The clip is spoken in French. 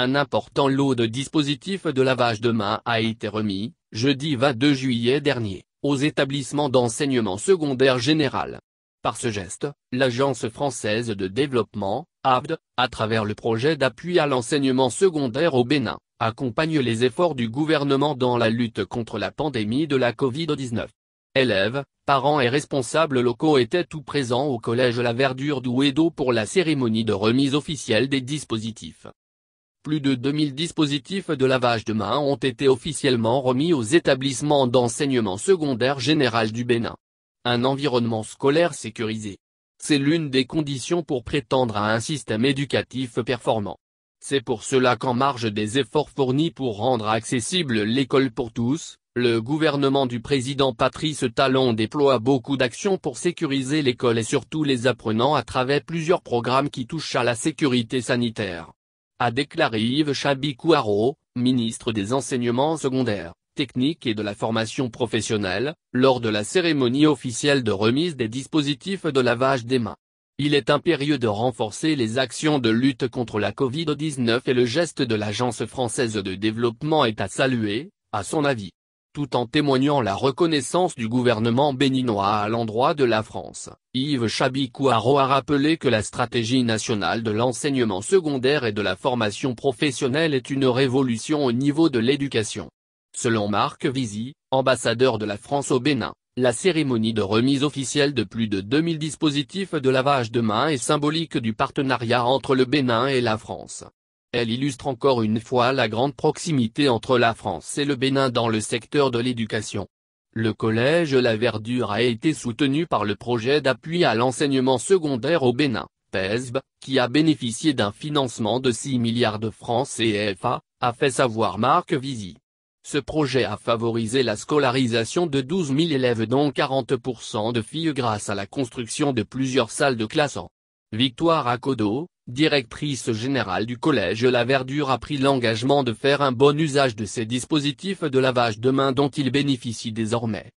Un important lot de dispositifs de lavage de mains a été remis, jeudi 22 juillet dernier, aux établissements d'enseignement secondaire général. Par ce geste, l'Agence française de développement, AFD, à travers le projet d'appui à l'enseignement secondaire au Bénin, accompagne les efforts du gouvernement dans la lutte contre la pandémie de la Covid-19. Élèves, parents et responsables locaux étaient tout présents au collège La Verdure d'Ouedo pour la cérémonie de remise officielle des dispositifs. Plus de 2000 dispositifs de lavage de mains ont été officiellement remis aux établissements d'enseignement secondaire général du Bénin. Un environnement scolaire sécurisé. C'est l'une des conditions pour prétendre à un système éducatif performant. C'est pour cela qu'en marge des efforts fournis pour rendre accessible l'école pour tous, le gouvernement du président Patrice Talon déploie beaucoup d'actions pour sécuriser l'école et surtout les apprenants à travers plusieurs programmes qui touchent à la sécurité sanitaire a déclaré Yves chabi ministre des enseignements secondaires, techniques et de la formation professionnelle, lors de la cérémonie officielle de remise des dispositifs de lavage des mains. Il est impérieux de renforcer les actions de lutte contre la Covid-19 et le geste de l'Agence française de développement est à saluer, à son avis tout en témoignant la reconnaissance du gouvernement béninois à l'endroit de la France. Yves Chabicouaro a rappelé que la stratégie nationale de l'enseignement secondaire et de la formation professionnelle est une révolution au niveau de l'éducation. Selon Marc Vizy, ambassadeur de la France au Bénin, la cérémonie de remise officielle de plus de 2000 dispositifs de lavage de mains est symbolique du partenariat entre le Bénin et la France. Elle illustre encore une fois la grande proximité entre la France et le Bénin dans le secteur de l'éducation. Le collège La Verdure a été soutenu par le projet d'appui à l'enseignement secondaire au Bénin, PESB, qui a bénéficié d'un financement de 6 milliards de francs CFA, a fait savoir Marc Visi. Ce projet a favorisé la scolarisation de 12 000 élèves dont 40% de filles grâce à la construction de plusieurs salles de classe en Victoire à Kodo, directrice générale du collège La Verdure a pris l'engagement de faire un bon usage de ces dispositifs de lavage de mains dont il bénéficie désormais.